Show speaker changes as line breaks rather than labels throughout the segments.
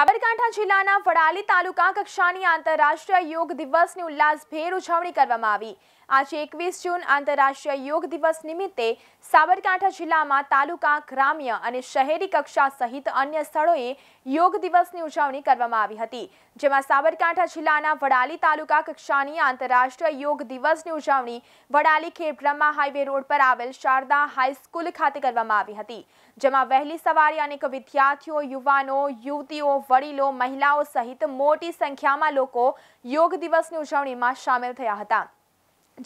સાબરકાંઠા જિલ્લાના વડાલી તાલુકા કક્ષાની આંતરરાષ્ટ્રીય યોગ દિવસની ઉલ્લાસભેર ઉજવણી કરવામાં આવી આજે એકવીસ જૂન આંતરરાષ્ટ્રીય યોગ દિવસ નિમિત્તે સાબરકાંઠા જિલ્લામાં તાલુકા ગ્રામ્ય અને શહેરી કક્ષા સહિત અન્ય સ્થળોએ યોગ દિવસની ઉજવણી કરવામાં આવી હતી જેમાં સાબરકાંઠા જિલ્લાના વડાલી તાલુકા કક્ષાની આંતરરાષ્ટ્રીય યોગ દિવસની ઉજવણી વડાલી ખેડબ્રહ્મા હાઈવે રોડ પર આવેલ શારદા હાઈસ્કૂલ ખાતે કરવામાં આવી હતી જેમાં વહેલી સવારે અનેક વિદ્યાર્થીઓ યુવાનો યુવતીઓ વડીલો મહિલાઓ સહિત મોટી સંખ્યામાં લોકો યોગ દિવસની ઉજવણીમાં સામેલ થયા હતા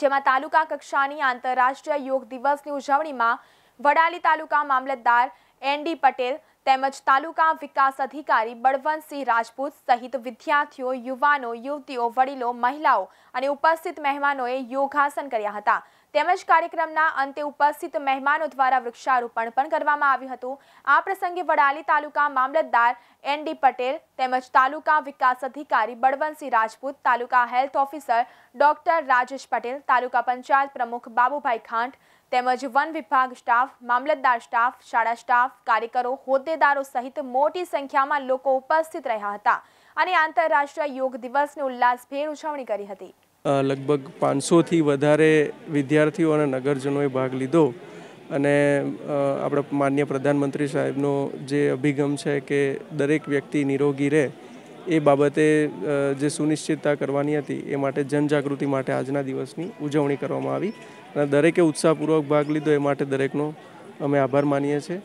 જેમાં તાલુકા કક્ષાની આંતરરાષ્ટ્રીય યોગ દિવસની ઉજવણીમાં વડાલી તાલુકા મામલતદાર એન ડી પટેલ તેમજ તાલુકા વિકાસ અધિકારી બળવંતસિંહ રાજપૂત સહિત વિદ્યાર્થીઓ યુવાનો યુવતીઓ વડીલો મહિલાઓ અને ઉપસ્થિત મહેમાનોએ યોગાસન કર્યા હતા તેમજ કાર્યક્રમના અંતે ઉપસ્થિત મહેમાનો દ્વારા વૃક્ષારોપણ પણ કરવામાં આવ્યું હતું આ પ્રસંગે વડાલી તાલુકા મામલતદાર એન પટેલ તેમજ તાલુકા વિકાસ અધિકારી Balwantsinh Rajput taluka health officer doctor Rajesh Patel taluka panchayat પ્રમુખ બાબુભાઈ ખાંટ તેમજ વન વિભાગ સ્ટાફ મામલતદાર સ્ટાફ શાળા સ્ટાફ કાર્યકરો હોદ્દેદારો સહિત મોટી સંખ્યામાં લોકો ઉપસ્થિત રહ્યા હતા અને આંતરરાષ્ટ્રીય યોગ દિવસની ઉલ્લાસભેર ઉજવણી કરી હતી
લગભગ પાંચસોથી વધારે વિદ્યાર્થીઓ અને નગરજનોએ ભાગ લીધો અને આપણા માન્ય પ્રધાનમંત્રી સાહેબનો જે અભિગમ છે કે દરેક વ્યક્તિ નિરોગી રહે એ બાબતે જે સુનિશ્ચિતતા કરવાની હતી એ માટે જનજાગૃતિ માટે આજના દિવસની ઉજવણી કરવામાં આવી અને દરેકે ઉત્સાહપૂર્વક ભાગ લીધો એ માટે દરેકનો અમે આભાર માનીએ છીએ